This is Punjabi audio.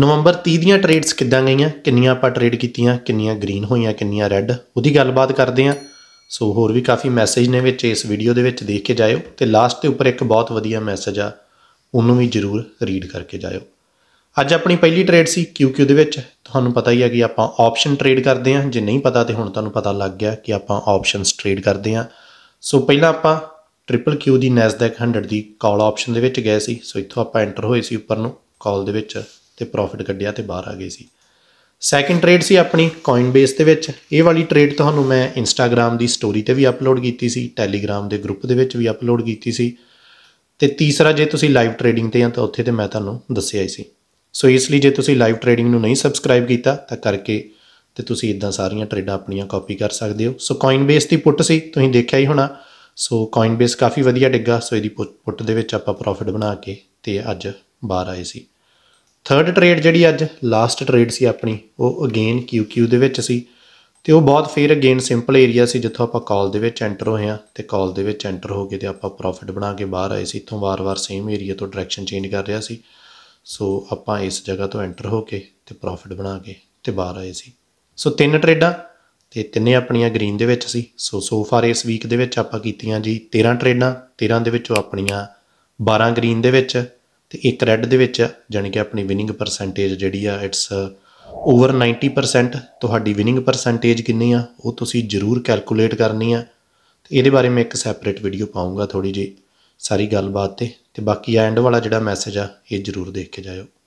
ਨਵੰਬਰ 30 ਦੀਆਂ ਟ੍ਰੇਡਸ ਕਿੱਦਾਂ ਗਈਆਂ ਕਿੰਨੀਆਂ ਆਪਾਂ ਟ੍ਰੇਡ ਕੀਤੀਆਂ ਕਿੰਨੀਆਂ ਗ੍ਰੀਨ ਹੋਈਆਂ ਕਿੰਨੀਆਂ ਰੈੱਡ ਉਹਦੀ ਗੱਲਬਾਤ ਕਰਦੇ ਆਂ ਸੋ ਹੋਰ ਵੀ ਕਾਫੀ ਮੈਸੇਜ ਨੇ ਵਿੱਚ ਇਸ ਵੀਡੀਓ ਦੇ ਵਿੱਚ ਦੇਖ ਕੇ ਜਾਇਓ ਤੇ ਲਾਸਟ ਦੇ ਉੱਪਰ ਇੱਕ ਬਹੁਤ ਵਧੀਆ ਮੈਸੇਜ ਆ ਉਹਨੂੰ ਵੀ ਜਰੂਰ ਰੀਡ ਕਰਕੇ ਜਾਇਓ ਅੱਜ ਆਪਣੀ ਪਹਿਲੀ ਟ੍ਰੇਡ ਸੀ QQ ਦੇ ਵਿੱਚ ਤੁਹਾਨੂੰ ਪਤਾ ਹੀ ਹੈ ਕਿ ਆਪਾਂ ਆਪਸ਼ਨ ਟ੍ਰੇਡ ਕਰਦੇ ਹਾਂ ਜੇ ਨਹੀਂ ਪਤਾ ਤੇ ਹੁਣ ਤੁਹਾਨੂੰ ਪਤਾ ਲੱਗ ਗਿਆ ਕਿ ਆਪਾਂ ਆਪਸ਼ਨਸ ਟ੍ਰੇਡ ਕਰਦੇ ਹਾਂ ਸੋ ਪਹਿਲਾਂ ਆਪਾਂ ਟ੍ਰਿਪਲ Q ਦੀ Nasdaq 100 ਦੀ ਕਾਲ ਆਪਸ਼ਨ ਦੇ ਵਿੱਚ ਗਏ ਸੀ ਸੋ ਇੱਥੋਂ ਆਪਾਂ ਐਂਟਰ ਹੋਏ ਸੀ ਉੱਪਰ ਨੂੰ ਕਾਲ ਦੇ ਵਿੱਚ ਤੇ ਪ੍ਰੋਫਿਟ ਕੱਢਿਆ ਤੇ ਬਾਹਰ ਆ ਗਏ ਸੀ ਸੈਕੰਡ ਟ੍ਰੇਡ ਸੀ ਆਪਣੀ ਬੇਸ ਦੇ ਵਿੱਚ ਇਹ ਵਾਲੀ ਟ੍ਰੇਡ ਤੁਹਾਨੂੰ ਮੈਂ ਇੰਸਟਾਗ੍ਰam ਦੀ ਸਟੋਰੀ ਤੇ ਵੀ ਅਪਲੋਡ ਕੀਤੀ ਸੀ ਟੈਲੀਗ੍ਰam ਦੇ ਗਰੁੱਪ ਦੇ ਵਿੱਚ ਵੀ ਅਪਲੋਡ ਕੀਤੀ ਸੀ ਤੇ ਤੀਸਰਾ ਜੇ ਤੁਸੀਂ ਲਾਈਵ ਟ੍ਰੇਡਿੰਗ ਤੇ ਆ ਤਾਂ ਉੱਥੇ ਤੇ ਮੈਂ ਤੁਹਾਨੂੰ ਦੱਸਿਆ ਹੀ ਸੀ ਸੋ ਇਸ ਲਈ ਜੇ ਤੁਸੀਂ ਲਾਈਵ ਟ੍ਰੇਡਿੰਗ ਨੂੰ ਨਹੀਂ ਸਬਸਕ੍ਰਾਈਬ ਕੀਤਾ ਤਾਂ ਕਰਕੇ ਤੇ ਤੁਸੀਂ ਇਦਾਂ ਸਾਰੀਆਂ ਟ੍ਰੇਡਾਂ ਆਪਣੀਆਂ ਕਾਪੀ ਕਰ ਸਕਦੇ ਹੋ ਸੋ ਬੇਸ ਦੀ ਪੁੱਟ ਸੀ ਤੁਸੀਂ ਦੇਖਿਆ ਹੀ ਹੋਣਾ ਸੋ ਬੇਸ ਕਾਫੀ ਵਧੀਆ ਡਿੱਗਾ ਸੋ ਇਹਦੀ ਪੁੱਟ ਦੇ ਵਿੱਚ ਆਪਾਂ ਪ੍ਰੋਫਿਟ ਬਣਾ ਕੇ ਤੇ ਅੱਜ ਬਾਹਰ ਆਏ ਸੀ ਥਰਡ ਟ੍ਰੇਡ ਜਿਹੜੀ ਅੱਜ ਲਾਸਟ ਟ੍ਰੇਡ ਸੀ ਆਪਣੀ ਉਹ ਅਗੇਨ QQ ਦੇ ਵਿੱਚ ਸੀ ਤੇ ਉਹ ਬਹੁਤ ਫੇਰ ਅਗੇਨ ਸਿੰਪਲ ਏਰੀਆ ਸੀ ਜਿੱਥੋਂ ਆਪਾਂ ਕਾਲ ਦੇ ਵਿੱਚ ਐਂਟਰ ਹੋਏ ਆ ਤੇ ਕਾਲ ਦੇ ਵਿੱਚ ਐਂਟਰ ਹੋ ਕੇ ਤੇ ਆਪਾਂ ਪ੍ਰੋਫਿਟ ਬਣਾ ਕੇ ਬਾਹਰ ਆਏ ਸੀ ਇੱਥੋਂ ਵਾਰ-ਵਾਰ ਸੇਮ ਏਰੀਆ ਤੋਂ ਡਾਇਰੈਕਸ਼ਨ ਚੇਂਜ ਕਰ ਰਿਹਾ ਸੀ ਸੋ ਆਪਾਂ ਇਸ ਜਗ੍ਹਾ ਤੋਂ ਐਂਟਰ ਹੋ ਕੇ ਤੇ ਪ੍ਰੋਫਿਟ ਬਣਾ ਕੇ ਤੇ ਬਾਹਰ ਆਏ ਸੀ ਸੋ ਤਿੰਨ ਟ੍ਰੇਡਾਂ ਤੇ ਤਿੰਨੇ ਆਪਣੀਆਂ ਗ੍ਰੀਨ ਦੇ ਵਿੱਚ ਸੀ ਸੋ ਸੋ ਫਾਰ ਇਸ ਵੀਕ ਦੇ ਵਿੱਚ ਆਪਾਂ ਕੀਤੀਆਂ ਜੀ 13 ਟ੍ਰੇਡਾਂ 13 ਦੇ ਵਿੱਚੋਂ ਆਪਣੀਆਂ 12 ਗ੍ਰੀਨ ਦੇ ਵਿੱਚ ਤੇ ਇੱਕ ਰੈੱਡ ਦੇ ਵਿੱਚ ਜਾਨੀ ਕਿ ਆਪਣੀ ਵਿਨਿੰਗ ਪਰਸੈਂਟੇਜ ਜਿਹੜੀ ਆ ਇਟਸ ਓਵਰ 90% ਤੁਹਾਡੀ ਵਿਨਿੰਗ ਪਰਸੈਂਟੇਜ ਕਿੰਨੀ ਆ ਉਹ ਤੁਸੀਂ ਜ਼ਰੂਰ ਕੈਲਕੂਲੇਟ ਕਰਨੀ ਆ ਤੇ ਇਹਦੇ ਬਾਰੇ ਮੈਂ ਇੱਕ ਸੈਪਰੇਟ ਵੀਡੀਓ ਪਾਉਂਗਾ ਥੋੜੀ ਜੀ ਸਾਰੀ ਗੱਲਬਾਤ ਤੇ ਤੇ ਬਾਕੀ ਐਂਡ ਵਾਲਾ ਜਿਹੜਾ ਮੈਸੇਜ ਆ ਇਹ ਜ਼ਰੂਰ ਦੇਖ ਕੇ ਜਾਇਓ